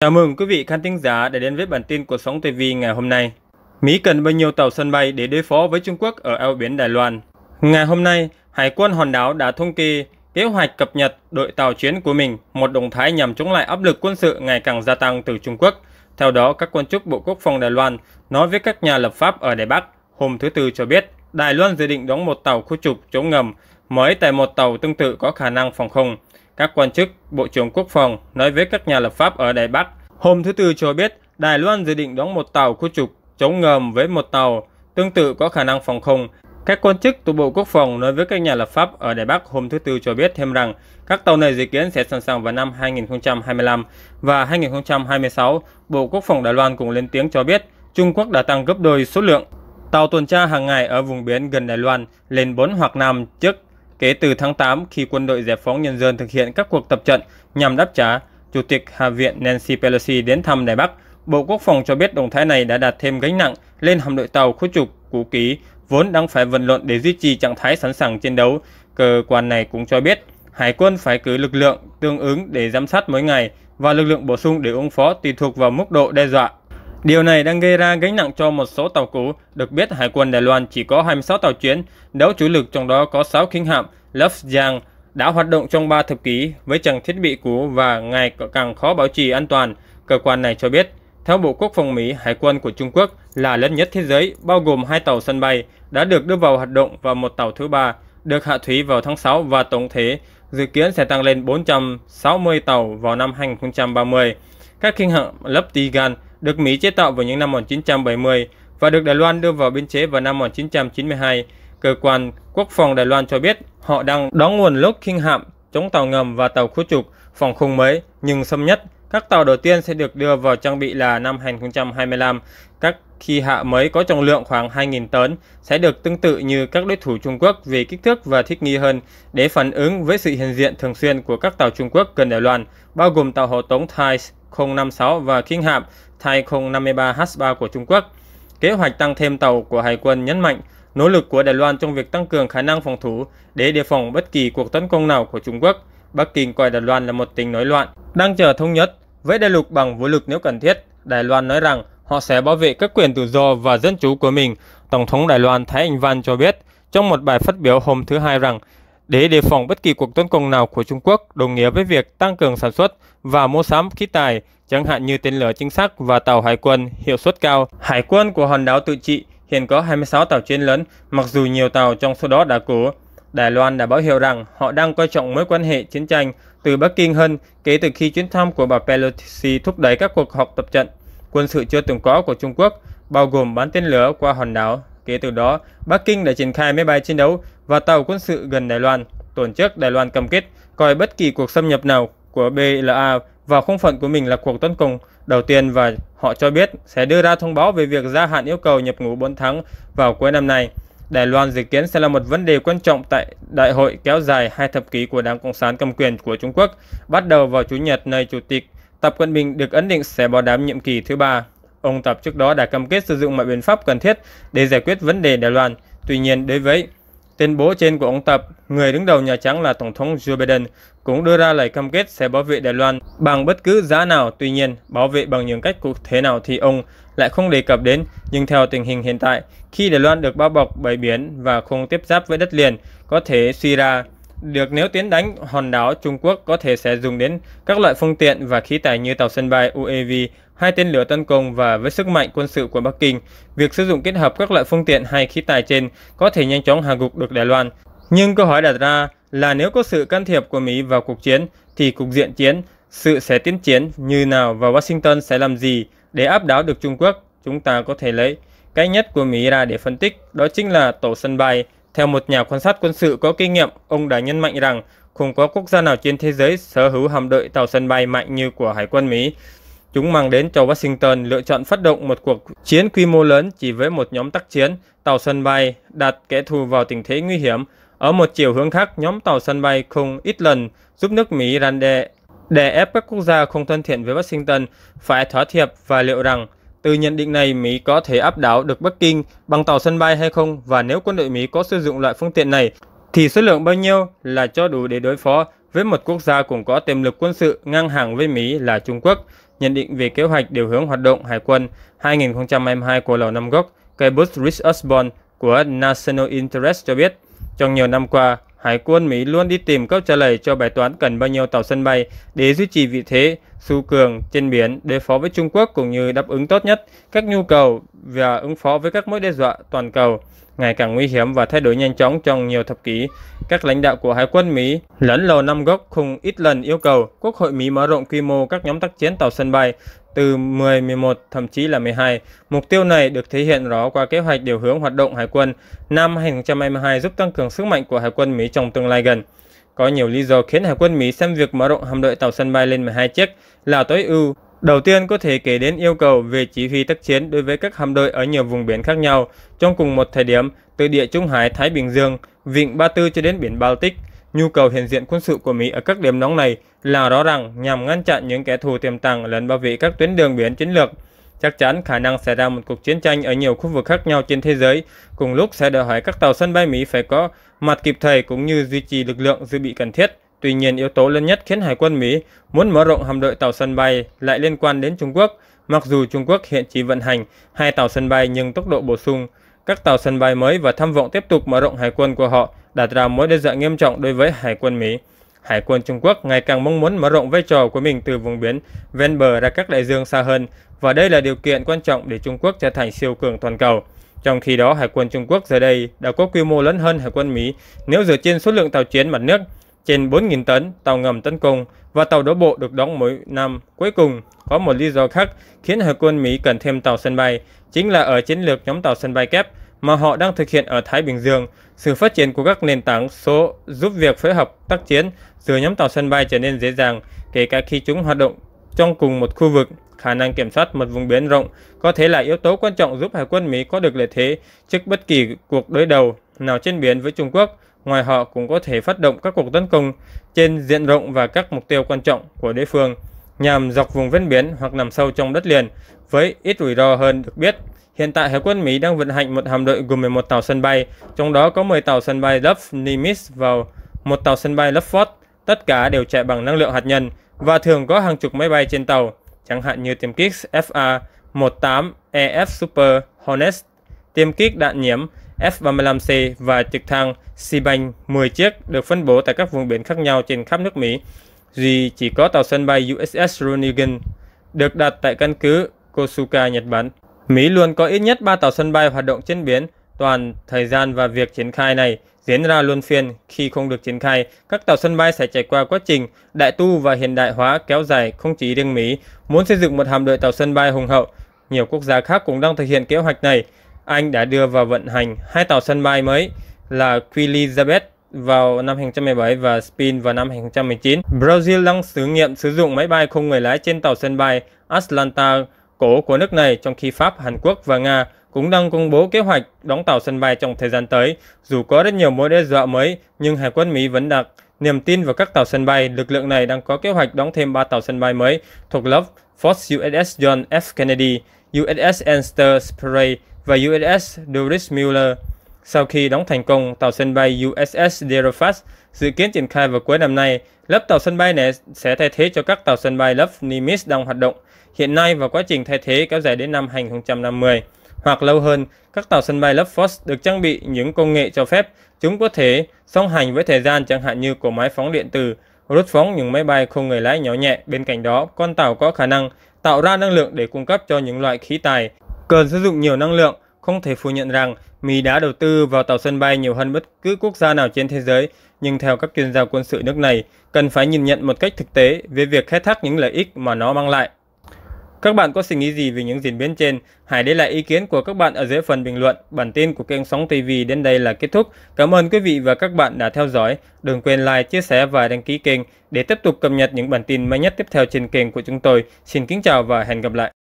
Chào mừng quý vị khán thính giả đã đến với bản tin của Sóng TV ngày hôm nay. Mỹ cần bao nhiêu tàu sân bay để đối phó với Trung Quốc ở eo biển Đài Loan? Ngày hôm nay, Hải quân hòn đảo đã thông kê kế hoạch cập nhật đội tàu chiến của mình, một động thái nhằm chống lại áp lực quân sự ngày càng gia tăng từ Trung Quốc. Theo đó, các quan chức Bộ Quốc phòng Đài Loan nói với các nhà lập pháp ở Đài Bắc hôm thứ Tư cho biết Đài Loan dự định đóng một tàu khu trục chống ngầm mới tại một tàu tương tự có khả năng phòng không các quan chức, Bộ trưởng Quốc phòng nói với các nhà lập pháp ở Đài Bắc Hôm thứ Tư cho biết Đài Loan dự định đóng một tàu khu trục chống ngầm với một tàu tương tự có khả năng phòng không. Các quan chức từ Bộ Quốc phòng nói với các nhà lập pháp ở Đài Bắc hôm thứ Tư cho biết thêm rằng các tàu này dự kiến sẽ sẵn sàng vào năm 2025 và 2026. Bộ Quốc phòng Đài Loan cũng lên tiếng cho biết Trung Quốc đã tăng gấp đôi số lượng tàu tuần tra hàng ngày ở vùng biển gần Đài Loan lên 4 hoặc 5 trước kể từ tháng 8 khi quân đội giải phóng nhân dân thực hiện các cuộc tập trận nhằm đáp trả Chủ tịch Hạ viện Nancy Pelosi đến thăm Đài Bắc, Bộ Quốc phòng cho biết động thái này đã đặt thêm gánh nặng lên hạm đội tàu khu trục cũ Ký, vốn đang phải vận lộn để duy trì trạng thái sẵn sàng chiến đấu. Cơ quan này cũng cho biết Hải quân phải cử lực lượng tương ứng để giám sát mỗi ngày và lực lượng bổ sung để ứng phó tùy thuộc vào mức độ đe dọa. Điều này đang gây ra gánh nặng cho một số tàu cũ. Được biết, Hải quân Đài Loan chỉ có 26 tàu chuyến, đấu chủ lực trong đó có 6 khinh hạm Love đã hoạt động trong 3 thập kỷ với chẳng thiết bị cũ và ngày càng khó bảo trì an toàn, cơ quan này cho biết. Theo Bộ Quốc phòng Mỹ, Hải quân của Trung Quốc là lớn nhất thế giới, bao gồm hai tàu sân bay đã được đưa vào hoạt động và một tàu thứ ba được hạ thủy vào tháng 6 và tổng thể dự kiến sẽ tăng lên 460 tàu vào năm 2030. Các khinh hạm lấp Tigan được Mỹ chế tạo vào những năm 1970 và được Đài Loan đưa vào biên chế vào năm 1992. Cơ quan Quốc phòng Đài Loan cho biết họ đang đón nguồn lốt khinh hạm, chống tàu ngầm và tàu khu trục phòng không mới nhưng xâm nhất. Các tàu đầu tiên sẽ được đưa vào trang bị là năm 2025. Các khi hạ mới có trọng lượng khoảng 2.000 tấn sẽ được tương tự như các đối thủ Trung Quốc về kích thước và thích nghi hơn để phản ứng với sự hiện diện thường xuyên của các tàu Trung Quốc gần Đài Loan, bao gồm tàu hộ tống Thai 056 và khinh hạm Thai 053 H3 của Trung Quốc. Kế hoạch tăng thêm tàu của Hải quân nhấn mạnh nỗ lực của Đài Loan trong việc tăng cường khả năng phòng thủ để đề phòng bất kỳ cuộc tấn công nào của Trung Quốc. Bắc Kinh coi Đài Loan là một tỉnh nổi loạn, đang chờ thống nhất với đại lục bằng vũ lực nếu cần thiết. Đài Loan nói rằng họ sẽ bảo vệ các quyền tự do và dân chủ của mình. Tổng thống Đài Loan Thái Anh Văn cho biết trong một bài phát biểu hôm thứ Hai rằng để đề phòng bất kỳ cuộc tấn công nào của Trung Quốc đồng nghĩa với việc tăng cường sản xuất và mua sắm khí tài, chẳng hạn như tên lửa chính xác và tàu hải quân hiệu suất cao. Hải quân của hòn đảo tự trị hiện có 26 tàu chiến lớn, mặc dù nhiều tàu trong số đó đã cố. Đài Loan đã báo hiệu rằng họ đang coi trọng mối quan hệ chiến tranh từ Bắc Kinh hơn kể từ khi chuyến thăm của bà Pelosi thúc đẩy các cuộc họp tập trận quân sự chưa từng có của Trung Quốc, bao gồm bắn tên lửa qua hòn đảo. Kể từ đó, Bắc Kinh đã triển khai máy bay chiến đấu và tàu quân sự gần Đài Loan. Tuần trước, Đài Loan cam kết coi bất kỳ cuộc xâm nhập nào của BLA vào không phận của mình là cuộc tấn công đầu tiên và họ cho biết sẽ đưa ra thông báo về việc gia hạn yêu cầu nhập ngũ 4 tháng vào cuối năm nay. Đài Loan dự kiến sẽ là một vấn đề quan trọng tại đại hội kéo dài hai thập kỷ của Đảng Cộng sản cầm quyền của Trung Quốc, bắt đầu vào Chủ nhật nơi Chủ tịch Tập Cận Bình được ấn định sẽ bảo đảm nhiệm kỳ thứ ba. Ông Tập trước đó đã cam kết sử dụng mọi biện pháp cần thiết để giải quyết vấn đề Đài Loan. Tuy nhiên, đối với Tuyên bố trên của ông Tập, người đứng đầu Nhà Trắng là Tổng thống Joe Biden, cũng đưa ra lời cam kết sẽ bảo vệ Đài Loan bằng bất cứ giá nào. Tuy nhiên, bảo vệ bằng những cách cụ thể nào thì ông lại không đề cập đến. Nhưng theo tình hình hiện tại, khi Đài Loan được bao bọc bởi biển và không tiếp giáp với đất liền, có thể suy ra được nếu tiến đánh hòn đảo Trung Quốc có thể sẽ dùng đến các loại phương tiện và khí tài như tàu sân bay UAV, hai tên lửa tấn công và với sức mạnh quân sự của Bắc Kinh, việc sử dụng kết hợp các loại phương tiện hay khí tài trên có thể nhanh chóng hạ gục được Đài Loan. Nhưng câu hỏi đặt ra là nếu có sự can thiệp của Mỹ vào cuộc chiến thì cục diện chiến, sự sẽ tiến chiến như nào và Washington sẽ làm gì để áp đảo được Trung Quốc? Chúng ta có thể lấy cái nhất của Mỹ ra để phân tích, đó chính là tổ sân bay theo một nhà quan sát quân sự có kinh nghiệm, ông đã nhấn mạnh rằng không có quốc gia nào trên thế giới sở hữu hạm đội tàu sân bay mạnh như của Hải quân Mỹ. Chúng mang đến cho Washington lựa chọn phát động một cuộc chiến quy mô lớn chỉ với một nhóm tác chiến, tàu sân bay đặt kẻ thù vào tình thế nguy hiểm. Ở một chiều hướng khác, nhóm tàu sân bay không ít lần giúp nước Mỹ răn đe để ép các quốc gia không thân thiện với Washington phải thỏa hiệp và liệu rằng từ nhận định này, Mỹ có thể áp đảo được Bắc Kinh bằng tàu sân bay hay không và nếu quân đội Mỹ có sử dụng loại phương tiện này thì số lượng bao nhiêu là cho đủ để đối phó với một quốc gia cũng có tiềm lực quân sự ngang hàng với Mỹ là Trung Quốc. Nhận định về kế hoạch điều hướng hoạt động hải quân 2022 của Lầu Năm Góc, cây bút Rich Osborne của National Interest cho biết, trong nhiều năm qua, Hải quân Mỹ luôn đi tìm câu trả lời cho bài toán cần bao nhiêu tàu sân bay để duy trì vị thế su cường trên biển đối phó với Trung Quốc cũng như đáp ứng tốt nhất các nhu cầu và ứng phó với các mối đe dọa toàn cầu ngày càng nguy hiểm và thay đổi nhanh chóng trong nhiều thập kỷ. Các lãnh đạo của Hải quân Mỹ lẫn Lầu Năm Góc không ít lần yêu cầu Quốc hội Mỹ mở rộng quy mô các nhóm tác chiến tàu sân bay từ 10, 11, thậm chí là 12. Mục tiêu này được thể hiện rõ qua kế hoạch điều hướng hoạt động Hải quân năm 2022 giúp tăng cường sức mạnh của Hải quân Mỹ trong tương lai gần. Có nhiều lý do khiến Hải quân Mỹ xem việc mở rộng hạm đội tàu sân bay lên 12 chiếc là tối ưu. Đầu tiên có thể kể đến yêu cầu về chỉ huy tác chiến đối với các hạm đội ở nhiều vùng biển khác nhau trong cùng một thời điểm từ địa Trung Hải Thái Bình Dương, Vịnh Ba Tư cho đến biển Baltic. Nhu cầu hiện diện quân sự của Mỹ ở các điểm nóng này là rõ ràng nhằm ngăn chặn những kẻ thù tiềm tàng lấn bảo vệ các tuyến đường biển chiến lược. Chắc chắn khả năng xảy ra một cuộc chiến tranh ở nhiều khu vực khác nhau trên thế giới, cùng lúc sẽ đòi hỏi các tàu sân bay Mỹ phải có mặt kịp thời cũng như duy trì lực lượng dự bị cần thiết. Tuy nhiên, yếu tố lớn nhất khiến Hải quân Mỹ muốn mở rộng hạm đội tàu sân bay lại liên quan đến Trung Quốc. Mặc dù Trung Quốc hiện chỉ vận hành hai tàu sân bay nhưng tốc độ bổ sung các tàu sân bay mới và tham vọng tiếp tục mở rộng hải quân của họ đặt ra mối đe dọa nghiêm trọng đối với hải quân Mỹ. Hải quân Trung Quốc ngày càng mong muốn mở rộng vai trò của mình từ vùng biển ven bờ ra các đại dương xa hơn và đây là điều kiện quan trọng để Trung Quốc trở thành siêu cường toàn cầu. Trong khi đó, Hải quân Trung Quốc giờ đây đã có quy mô lớn hơn Hải quân Mỹ nếu dựa trên số lượng tàu chiến mặt nước trên 4.000 tấn tàu ngầm tấn công và tàu đổ bộ được đóng mỗi năm. Cuối cùng, có một lý do khác khiến Hải quân Mỹ cần thêm tàu sân bay, chính là ở chiến lược nhóm tàu sân bay kép mà họ đang thực hiện ở Thái Bình Dương. Sự phát triển của các nền tảng số giúp việc phối hợp tác chiến giữa nhóm tàu sân bay trở nên dễ dàng, kể cả khi chúng hoạt động trong cùng một khu vực. Khả năng kiểm soát một vùng biển rộng có thể là yếu tố quan trọng giúp Hải quân Mỹ có được lợi thế trước bất kỳ cuộc đối đầu nào trên biển với Trung Quốc ngoài họ cũng có thể phát động các cuộc tấn công trên diện rộng và các mục tiêu quan trọng của địa phương nhằm dọc vùng ven biển hoặc nằm sâu trong đất liền với ít rủi ro hơn được biết. Hiện tại Hải quân Mỹ đang vận hành một hạm đội gồm 11 tàu sân bay, trong đó có 10 tàu sân bay Love Nimitz và một tàu sân bay Love Ford, tất cả đều chạy bằng năng lượng hạt nhân và thường có hàng chục máy bay trên tàu, chẳng hạn như tiêm kích FA-18 EF Super Hornet, tiêm kích đạn nhiễm F-35C và trực thăng Seabank 10 chiếc được phân bố tại các vùng biển khác nhau trên khắp nước Mỹ. Duy chỉ có tàu sân bay USS Ronald được đặt tại căn cứ Kosuka, Nhật Bản. Mỹ luôn có ít nhất 3 tàu sân bay hoạt động trên biển. Toàn thời gian và việc triển khai này diễn ra luôn phiên. Khi không được triển khai, các tàu sân bay sẽ trải qua quá trình đại tu và hiện đại hóa kéo dài không chỉ riêng Mỹ. Muốn xây dựng một hạm đội tàu sân bay hùng hậu, nhiều quốc gia khác cũng đang thực hiện kế hoạch này. Anh đã đưa vào vận hành hai tàu sân bay mới là Queen Elizabeth vào năm 2017 và Spin vào năm 2019. Brazil đang thử nghiệm sử dụng máy bay không người lái trên tàu sân bay Atlanta cổ của nước này trong khi Pháp, Hàn Quốc và Nga cũng đang công bố kế hoạch đóng tàu sân bay trong thời gian tới. Dù có rất nhiều mối đe dọa mới, nhưng Hải quân Mỹ vẫn đặt niềm tin vào các tàu sân bay. Lực lượng này đang có kế hoạch đóng thêm 3 tàu sân bay mới thuộc lớp Force USS John F. Kennedy, USS Ernst Spray và USS Doris Mueller Sau khi đóng thành công, tàu sân bay USS Derofast dự kiến triển khai vào cuối năm nay. Lớp tàu sân bay này sẽ thay thế cho các tàu sân bay lớp Nimitz đang hoạt động. Hiện nay và quá trình thay thế kéo dài đến năm 2050 hoặc lâu hơn, các tàu sân bay lớp Fox được trang bị những công nghệ cho phép chúng có thể song hành với thời gian chẳng hạn như cổ máy phóng điện tử, rút phóng những máy bay không người lái nhỏ nhẹ. Bên cạnh đó, con tàu có khả năng tạo ra năng lượng để cung cấp cho những loại khí tài Cần sử dụng nhiều năng lượng, không thể phủ nhận rằng Mỹ đã đầu tư vào tàu sân bay nhiều hơn bất cứ quốc gia nào trên thế giới, nhưng theo các chuyên gia quân sự nước này, cần phải nhìn nhận một cách thực tế về việc khai thác những lợi ích mà nó mang lại. Các bạn có suy nghĩ gì về những diễn biến trên? Hãy để lại ý kiến của các bạn ở dưới phần bình luận. Bản tin của kênh Sóng TV đến đây là kết thúc. Cảm ơn quý vị và các bạn đã theo dõi. Đừng quên like, chia sẻ và đăng ký kênh để tiếp tục cập nhật những bản tin mới nhất tiếp theo trên kênh của chúng tôi. Xin kính chào và hẹn gặp lại.